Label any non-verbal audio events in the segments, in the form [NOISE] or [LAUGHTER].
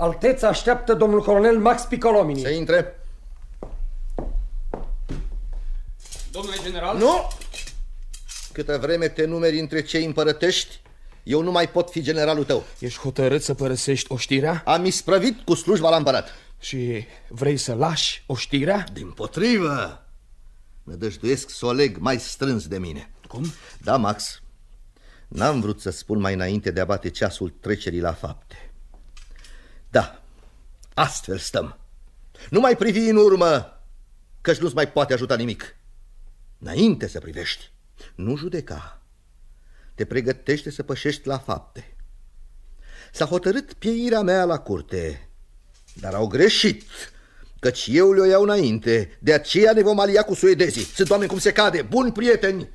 Alteța așteaptă domnul colonel Max Picolomini. Să intre. Domnule general? Nu! câte vreme te numeri între cei împărătești, eu nu mai pot fi generalul tău. Ești hotărât să părăsești oștirea? Am isprăvit cu slujba la împărat. Și vrei să lași oștirea? Din potrivă! Nădăjduiesc să o leg mai strâns de mine. Cum? Da, Max. N-am vrut să spun mai înainte de a bate ceasul trecerii la fapte. Da, astfel stăm. Nu mai privi în urmă, căci nu-ți mai poate ajuta nimic. Înainte să privești, nu judeca. Te pregătește să pășești la fapte. S-a hotărât pieirea mea la curte, dar au greșit, căci eu le-o iau înainte. De aceea ne vom alia cu suedezii. Sunt oameni cum se cade, buni prieteni.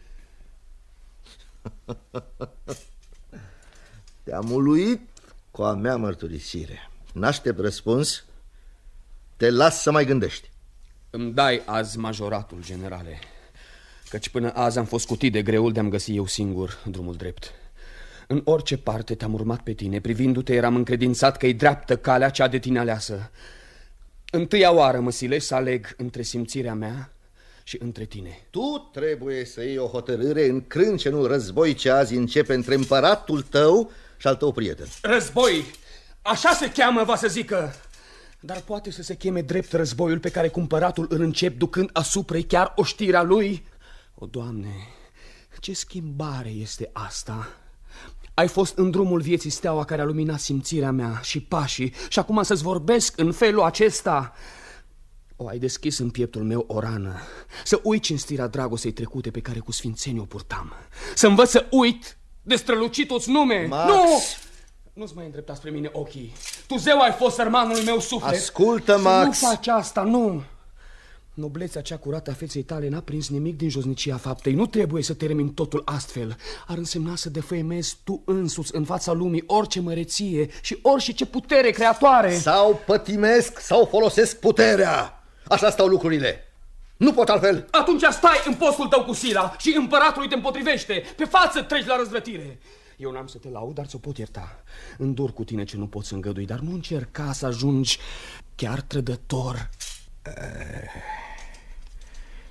[LAUGHS] Te-am uluit cu a mea mărturisire. N-aștept răspuns. Te las să mai gândești. Îmi dai azi majoratul, generale, căci până azi am fost cutit de greul de-am găsit eu singur drumul drept. În orice parte te-am urmat pe tine, privindu-te eram încredințat că e dreaptă calea cea de tine aleasă. Întâia oară mă silești să aleg între simțirea mea și între tine. Tu trebuie să iei o hotărâre în crâncenul război ce azi începe între împăratul tău și al tău prieten. Război! Așa se cheamă, va să zică. Dar poate să se cheme drept războiul pe care cumpăratul îl încep ducând asupra chiar știrea lui? O, Doamne, ce schimbare este asta? Ai fost în drumul vieții steaua care a luminat simțirea mea și pașii și acum să-ți vorbesc în felul acesta. O ai deschis în pieptul meu o rană, să uit cinstirea dragostei trecute pe care cu sfințenii o purtam, să învăț să uit de strălucitul nume. Max. Nu! Nu-ți mai îndrepta spre mine ochii. Tu zeu ai fost sărmanului meu suflet. Ascultă, Max. Să nu faci asta, nu. Noblețea cea curată a feței tale n-a prins nimic din josnicia faptei. Nu trebuie să termin totul astfel. Ar însemna să defăimezi tu însuți în fața lumii orice măreție și orice putere creatoare. Sau pătimesc sau folosesc puterea. Așa stau lucrurile. Nu pot altfel. Atunci stai în postul tău cu sila și împăratului te împotrivește. Pe față treci la răzvătire. Eu n-am să te laud, dar ți-o pot ierta Îndur cu tine ce nu poți îngădui Dar nu încerca să ajungi chiar trădător eh,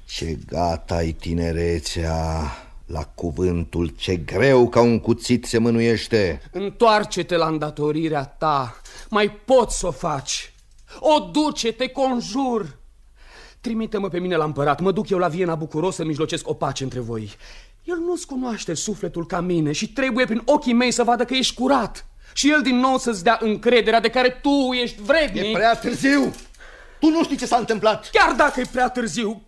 Ce gata ai tinerețea la cuvântul ce greu ca un cuțit se mânuiește Întoarce-te la îndatorirea ta Mai poți să o faci O duce, te conjur Trimite-mă pe mine la împărat Mă duc eu la Viena bucuros să mijlocesc o pace între voi el nu-ți cunoaște sufletul ca mine și trebuie prin ochii mei să vadă că ești curat. Și el din nou să-ți dea încrederea de care tu ești vrednic. E prea târziu! Tu nu știi ce s-a întâmplat. Chiar dacă e prea târziu,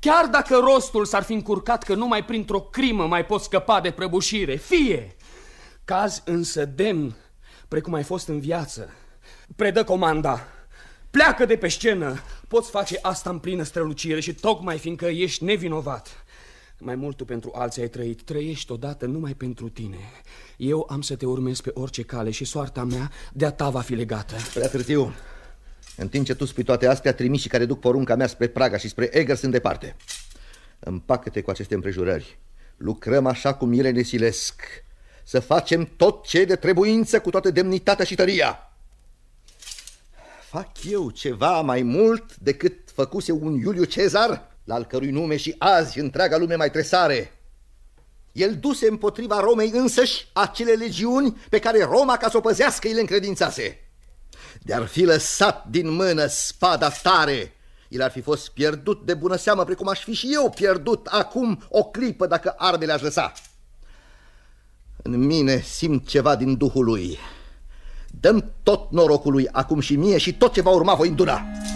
chiar dacă rostul s-ar fi încurcat că numai printr-o crimă mai poți scăpa de prăbușire, fie! Caz însă demn, precum ai fost în viață. Predă comanda. Pleacă de pe scenă. Poți face asta în plină strălucire și tocmai fiindcă ești nevinovat. Mai mult tu pentru alții ai trăit Trăiești odată numai pentru tine Eu am să te urmez pe orice cale Și soarta mea de-a ta va fi legată Prea târziu În timp ce tu spui toate astea Trimișii care duc porunca mea spre Praga și spre Eger sunt departe Împacă-te cu aceste împrejurări Lucrăm așa cum ele ne silesc Să facem tot ce e de trebuință Cu toată demnitatea și tăria Fac eu ceva mai mult decât făcuse un Iuliu Cezar? la al cărui nume și azi întreaga lume mai tresare. El duse împotriva Romei însăși acele legiuni pe care Roma, ca să o păzească, îi le încredințase. De-ar fi lăsat din mână spada tare, el ar fi fost pierdut de bună seamă, precum aș fi și eu pierdut acum o clipă dacă armele aș lăsa. În mine simt ceva din Duhul lui. Dăm tot norocul lui acum și mie și tot ce va urma voi îndura.